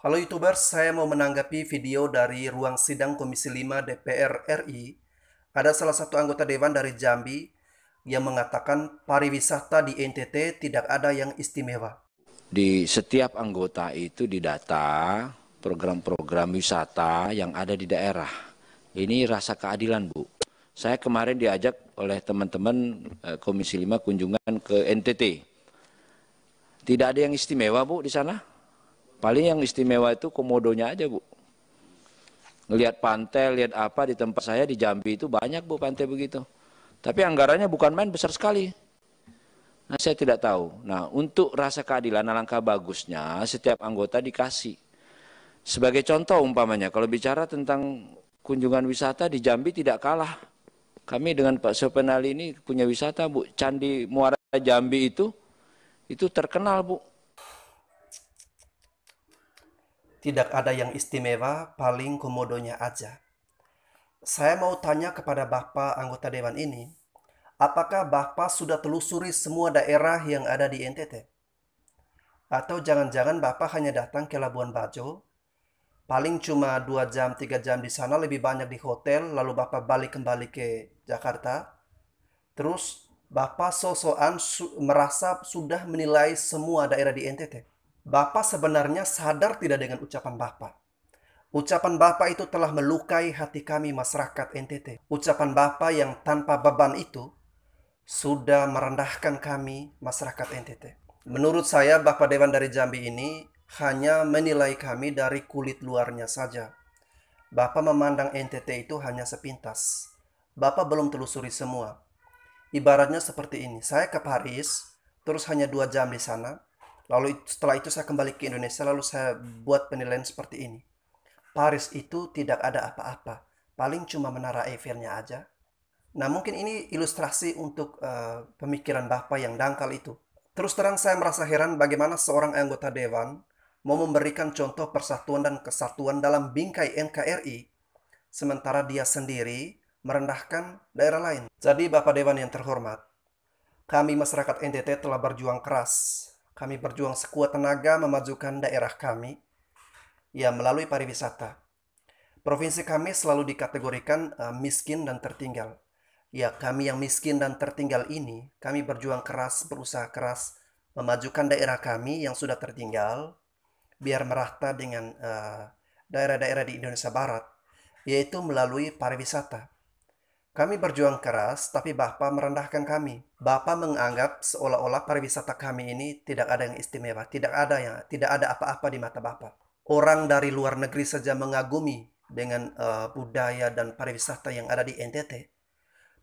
Halo YouTubers, saya mau menanggapi video dari ruang sidang Komisi 5 DPR RI. Ada salah satu anggota Dewan dari Jambi yang mengatakan pariwisata di NTT tidak ada yang istimewa. Di setiap anggota itu didata program-program wisata yang ada di daerah. Ini rasa keadilan, Bu. Saya kemarin diajak oleh teman-teman eh, Komisi 5 kunjungan ke NTT. Tidak ada yang istimewa, Bu, di sana? Paling yang istimewa itu komodonya aja, Bu. Ngelihat pantai, lihat apa di tempat saya di Jambi itu banyak, Bu, pantai begitu. Tapi anggarannya bukan main besar sekali. Nah, saya tidak tahu. Nah, untuk rasa keadilan alangkah bagusnya setiap anggota dikasih. Sebagai contoh umpamanya, kalau bicara tentang kunjungan wisata di Jambi tidak kalah. Kami dengan Pak Sopenali ini punya wisata, Bu. Candi Muara Jambi itu itu terkenal, Bu Tidak ada yang istimewa, paling komodonya aja. Saya mau tanya kepada Bapak anggota dewan ini, apakah Bapak sudah telusuri semua daerah yang ada di NTT? Atau jangan-jangan Bapak hanya datang ke Labuan Bajo, paling cuma 2 jam, 3 jam di sana lebih banyak di hotel, lalu Bapak balik kembali ke Jakarta. Terus Bapak sosokan su merasa sudah menilai semua daerah di NTT. Bapak sebenarnya sadar tidak dengan ucapan Bapak. Ucapan Bapak itu telah melukai hati kami masyarakat NTT. Ucapan Bapak yang tanpa beban itu sudah merendahkan kami masyarakat NTT. Menurut saya Bapak Dewan dari Jambi ini hanya menilai kami dari kulit luarnya saja. Bapak memandang NTT itu hanya sepintas. Bapak belum telusuri semua. Ibaratnya seperti ini, saya ke Paris, terus hanya dua jam di sana, Lalu setelah itu saya kembali ke Indonesia lalu saya buat penilaian seperti ini. Paris itu tidak ada apa-apa, paling cuma menara Eiffelnya aja. Nah mungkin ini ilustrasi untuk uh, pemikiran Bapak yang dangkal itu. Terus terang saya merasa heran bagaimana seorang anggota Dewan mau memberikan contoh persatuan dan kesatuan dalam bingkai NKRI, sementara dia sendiri merendahkan daerah lain. Jadi Bapak Dewan yang terhormat, kami masyarakat NTT telah berjuang keras kami berjuang sekuat tenaga memajukan daerah kami, ya melalui pariwisata. Provinsi kami selalu dikategorikan uh, miskin dan tertinggal. Ya, kami yang miskin dan tertinggal ini, kami berjuang keras, berusaha keras memajukan daerah kami yang sudah tertinggal, biar merata dengan eh, daerah-daerah uh, daerah -daerah di Indonesia Barat, yaitu melalui pariwisata. Kami berjuang keras, tapi Bapak merendahkan kami. Bapak menganggap seolah-olah pariwisata kami ini tidak ada yang istimewa, tidak ada yang tidak ada apa-apa di mata Bapak. Orang dari luar negeri saja mengagumi dengan uh, budaya dan pariwisata yang ada di NTT.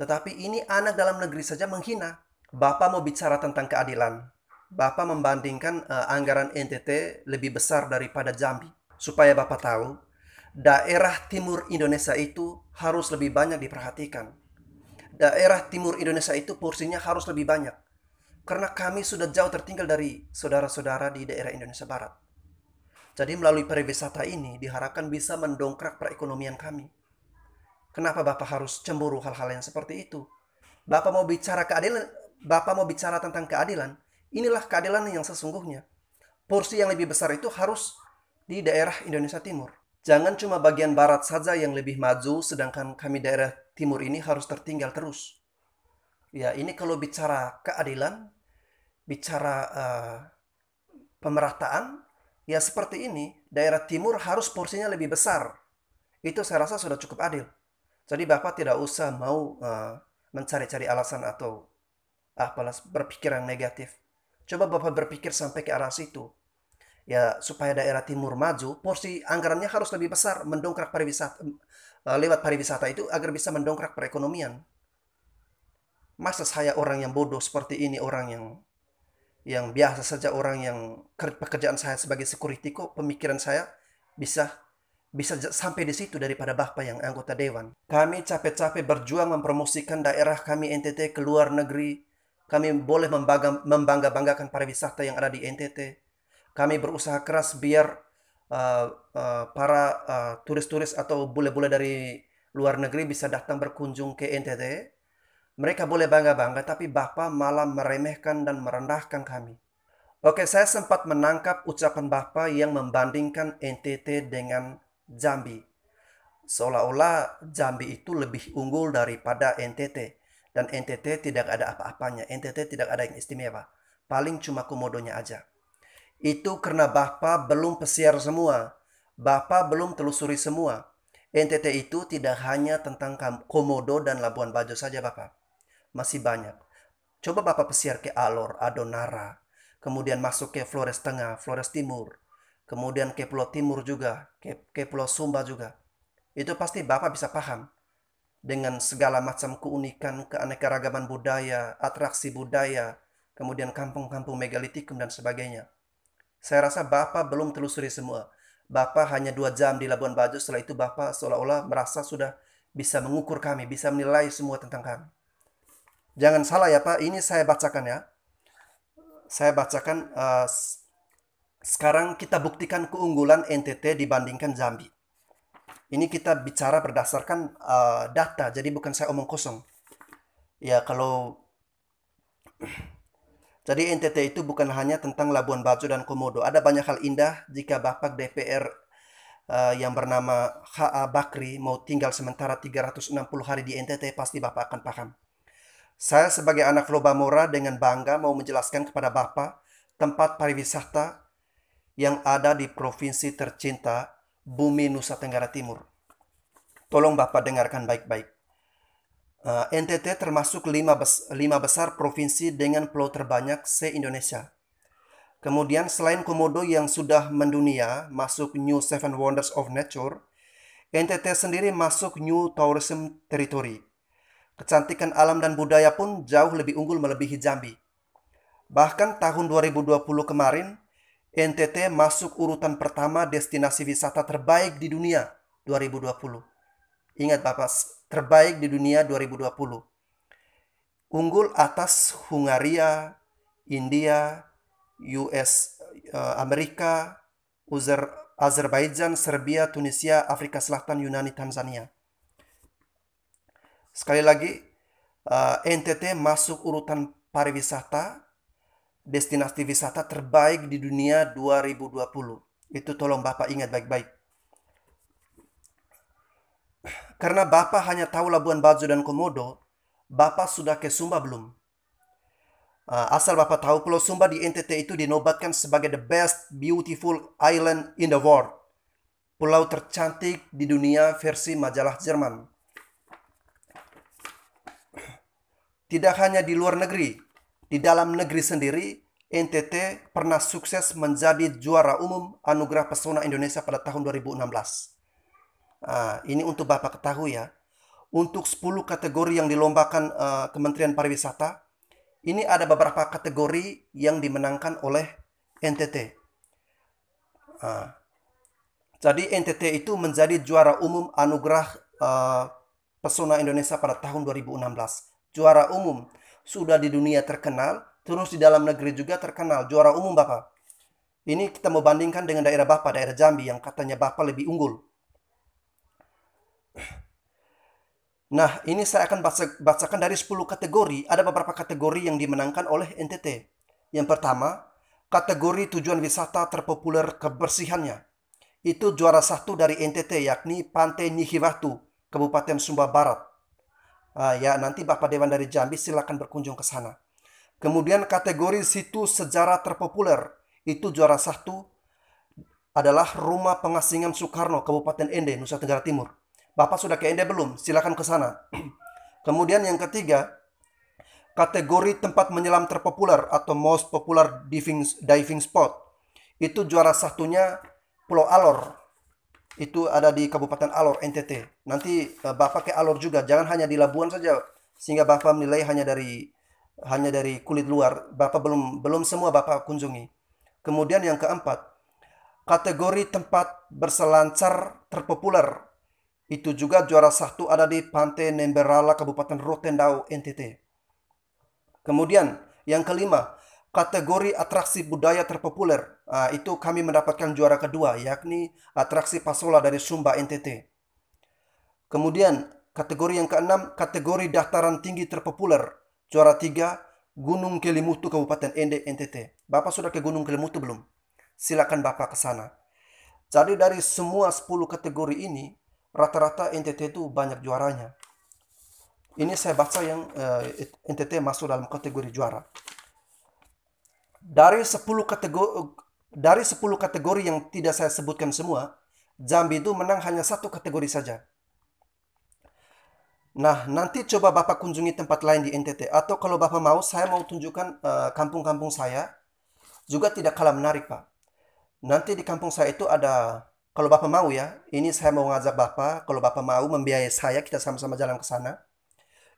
Tetapi ini anak dalam negeri saja menghina. Bapak mau bicara tentang keadilan. Bapak membandingkan uh, anggaran NTT lebih besar daripada Jambi. Supaya Bapak tahu, daerah timur Indonesia itu harus lebih banyak diperhatikan. Daerah timur Indonesia itu porsinya harus lebih banyak. Karena kami sudah jauh tertinggal dari saudara-saudara di daerah Indonesia Barat. Jadi melalui pariwisata ini diharapkan bisa mendongkrak perekonomian kami. Kenapa Bapak harus cemburu hal-hal yang seperti itu? Bapak mau bicara keadilan, Bapak mau bicara tentang keadilan. Inilah keadilan yang sesungguhnya. Porsi yang lebih besar itu harus di daerah Indonesia Timur Jangan cuma bagian barat saja yang lebih maju, sedangkan kami daerah timur ini harus tertinggal terus. Ya, ini kalau bicara keadilan, bicara uh, pemerataan, ya seperti ini, daerah timur harus porsinya lebih besar. Itu saya rasa sudah cukup adil. Jadi Bapak tidak usah mau uh, mencari-cari alasan atau apalah ah, berpikiran negatif. Coba Bapak berpikir sampai ke arah situ ya supaya daerah timur maju porsi anggarannya harus lebih besar mendongkrak pariwisata e, lewat pariwisata itu agar bisa mendongkrak perekonomian masa saya orang yang bodoh seperti ini orang yang yang biasa saja orang yang pekerjaan saya sebagai security kok pemikiran saya bisa bisa sampai di situ daripada Bapak yang anggota dewan. Kami capek-capek berjuang mempromosikan daerah kami NTT ke luar negeri. Kami boleh membangga, banggakan pariwisata yang ada di NTT kami berusaha keras biar uh, uh, para turis eh, turis-turis atau bule-bule dari luar negeri bisa datang berkunjung ke NTT. Mereka boleh bangga-bangga, tapi Bapak malah meremehkan dan merendahkan kami. Oke, saya sempat menangkap ucapan Bapak yang membandingkan NTT dengan Jambi. Seolah-olah Jambi itu lebih unggul daripada NTT. Dan NTT tidak ada apa-apanya. NTT tidak ada yang istimewa. Paling cuma komodonya aja. Itu karena Bapak belum pesiar semua. Bapak belum telusuri semua. NTT itu tidak hanya tentang Komodo dan Labuan Bajo saja Bapak. Masih banyak. Coba Bapak pesiar ke Alor, Adonara. Kemudian masuk ke Flores Tengah, Flores Timur. Kemudian ke Pulau Timur juga, ke, ke Pulau Sumba juga. Itu pasti Bapak bisa paham. Dengan segala macam keunikan, keanekaragaman budaya, atraksi budaya, kemudian kampung-kampung megalitikum dan sebagainya. Saya rasa Bapak belum telusuri semua. Bapak hanya dua jam di Labuan Bajo, setelah itu Bapak seolah-olah merasa sudah bisa mengukur kami, bisa menilai semua tentang kami. Jangan salah ya Pak, ini saya bacakan ya. Saya bacakan uh, sekarang kita buktikan keunggulan NTT dibandingkan Jambi. Ini kita bicara berdasarkan uh, data, jadi bukan saya omong kosong. Ya kalau jadi NTT itu bukan hanya tentang Labuan Bajo dan Komodo. Ada banyak hal indah jika Bapak DPR uh, eh, yang bernama H.A. Bakri mau tinggal sementara 360 hari di NTT pasti Bapak akan paham. Saya sebagai anak Lobamora dengan bangga mau menjelaskan kepada Bapak tempat pariwisata yang ada di provinsi tercinta Bumi Nusa Tenggara Timur. Tolong Bapak dengarkan baik-baik. Uh, eh, NTT termasuk lima, bes lima besar provinsi dengan pulau terbanyak se-Indonesia. Kemudian selain Komodo yang sudah mendunia masuk New Seven Wonders of Nature, NTT sendiri masuk New Tourism Territory. Kecantikan alam dan budaya pun jauh lebih unggul melebihi Jambi. Bahkan tahun 2020 kemarin, NTT masuk urutan pertama destinasi wisata terbaik di dunia 2020. Ingat Bapak, terbaik di dunia 2020. Unggul atas Hungaria, India, US, eh, Amerika, Uzer, Azerbaijan, Serbia, Tunisia, Afrika Selatan, Yunani, Tanzania. Sekali lagi, eh, NTT masuk urutan pariwisata, destinasi wisata terbaik di dunia 2020. Itu tolong Bapak ingat baik-baik. Karena Bapak hanya tahu Labuan Bajo dan Komodo, Bapak sudah ke Sumba belum? Ah, asal Bapak tahu, Pulau Sumba di NTT itu dinobatkan sebagai the best beautiful island in the world. Pulau tercantik di dunia versi majalah Jerman. Tidak hanya di luar negeri, di dalam negeri sendiri, NTT pernah sukses menjadi juara umum Anugerah Pesona Indonesia pada tahun 2016. Ah, ini untuk Bapak ketahui ya. Untuk 10 kategori yang dilombakan uh, Kementerian Pariwisata, ini ada beberapa kategori yang dimenangkan oleh NTT. Uh, ah, jadi NTT itu menjadi juara umum anugerah uh, Pesona Indonesia pada tahun 2016. Juara umum sudah di dunia terkenal, terus di dalam negeri juga terkenal. Juara umum Bapak. Ini kita mau bandingkan dengan daerah Bapak, daerah Jambi yang katanya Bapak lebih unggul. Nah, ini saya akan baca, bacakan dari 10 kategori. Ada beberapa kategori yang dimenangkan oleh NTT. Yang pertama, kategori tujuan wisata terpopuler kebersihannya. Itu juara satu dari NTT, yakni Pantai Nihiwatu, Kabupaten Sumba Barat. Uh, ya, nanti Bapak Dewan dari Jambi silakan berkunjung ke sana. Kemudian kategori situs sejarah terpopuler, itu juara satu adalah Rumah Pengasingan Soekarno, Kabupaten Ende, Nusa Tenggara Timur Bapak sudah ke Ende belum? Silakan ke sana. Kemudian yang ketiga, kategori tempat menyelam terpopuler atau most popular diving, diving spot. Itu juara satunya Pulau Alor. Itu ada di Kabupaten Alor, NTT. Nanti eh, Bapak ke Alor juga, jangan hanya di Labuan saja sehingga Bapak menilai hanya dari hanya dari kulit luar. Bapak belum belum semua Bapak kunjungi. Kemudian yang keempat, kategori tempat berselancar terpopuler itu juga juara satu ada di Pantai Nemberala, Kabupaten Rotendao, NTT. Kemudian yang kelima, kategori atraksi budaya terpopuler. Nah, itu kami mendapatkan juara kedua, yakni atraksi Pasola dari Sumba, NTT. Kemudian kategori yang keenam, kategori daftaran tinggi terpopuler. Juara tiga, Gunung Kelimutu, Kabupaten Ende, NTT. Bapak sudah ke Gunung Kelimutu belum? Silakan Bapak ke sana. Jadi dari semua 10 kategori ini, rata-rata NTT itu banyak juaranya. Ini saya baca yang uh, eh, NTT masuk dalam kategori juara. Dari 10 kategori dari 10 kategori yang tidak saya sebutkan semua, Jambi itu menang hanya satu kategori saja. Nah, nanti coba Bapak kunjungi tempat lain di NTT atau kalau Bapak mau saya mau tunjukkan eh, kampung-kampung uh, saya juga tidak kalah menarik, Pak. Nanti di kampung saya itu ada kalau Bapak mau ya, ini saya mau ngajak Bapak, kalau Bapak mau membiayai saya, kita sama-sama jalan ke sana.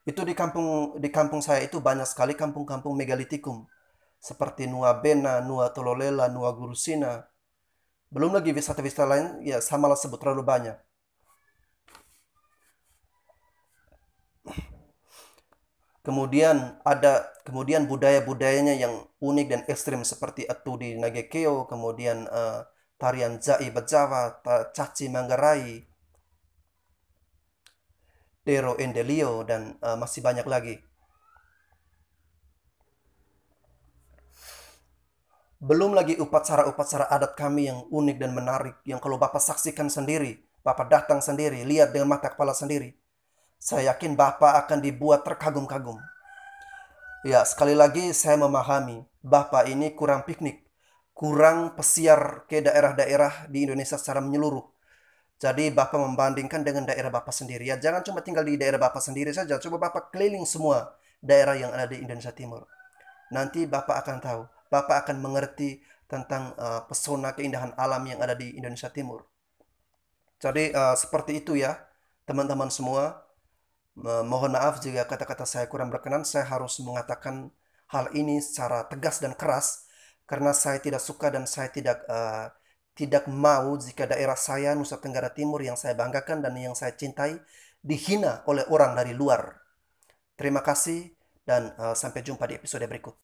Itu di kampung di kampung saya itu banyak sekali kampung-kampung megalitikum. Seperti Nua Bena, Nua Tololela, Nua Gurusina. Belum lagi wisata-wisata lain, ya samalah sebut terlalu banyak. Kemudian ada kemudian budaya-budayanya yang unik dan ekstrim seperti Atu di Nagekeo, kemudian uh, tarian jai bejawa caci manggarai Dero Endelio dan uh, masih banyak lagi. Belum lagi upacara-upacara adat kami yang unik dan menarik yang kalau Bapak saksikan sendiri, Bapak datang sendiri, lihat dengan mata kepala sendiri. Saya yakin Bapak akan dibuat terkagum-kagum. Ya, sekali lagi saya memahami Bapak ini kurang piknik kurang pesiar ke daerah-daerah di Indonesia secara menyeluruh. Jadi Bapak membandingkan dengan daerah Bapak sendiri. Ya jangan cuma tinggal di daerah Bapak sendiri saja. Coba Bapak keliling semua daerah yang ada di Indonesia Timur. Nanti Bapak akan tahu. Bapak akan mengerti tentang uh, pesona keindahan alam yang ada di Indonesia Timur. Jadi uh, seperti itu ya teman-teman semua. Uh, mohon maaf jika kata-kata saya kurang berkenan. Saya harus mengatakan hal ini secara tegas dan keras karena saya tidak suka dan saya tidak uh, tidak mau jika daerah saya Nusa Tenggara Timur yang saya banggakan dan yang saya cintai dihina oleh orang dari luar. Terima kasih dan uh, sampai jumpa di episode berikut.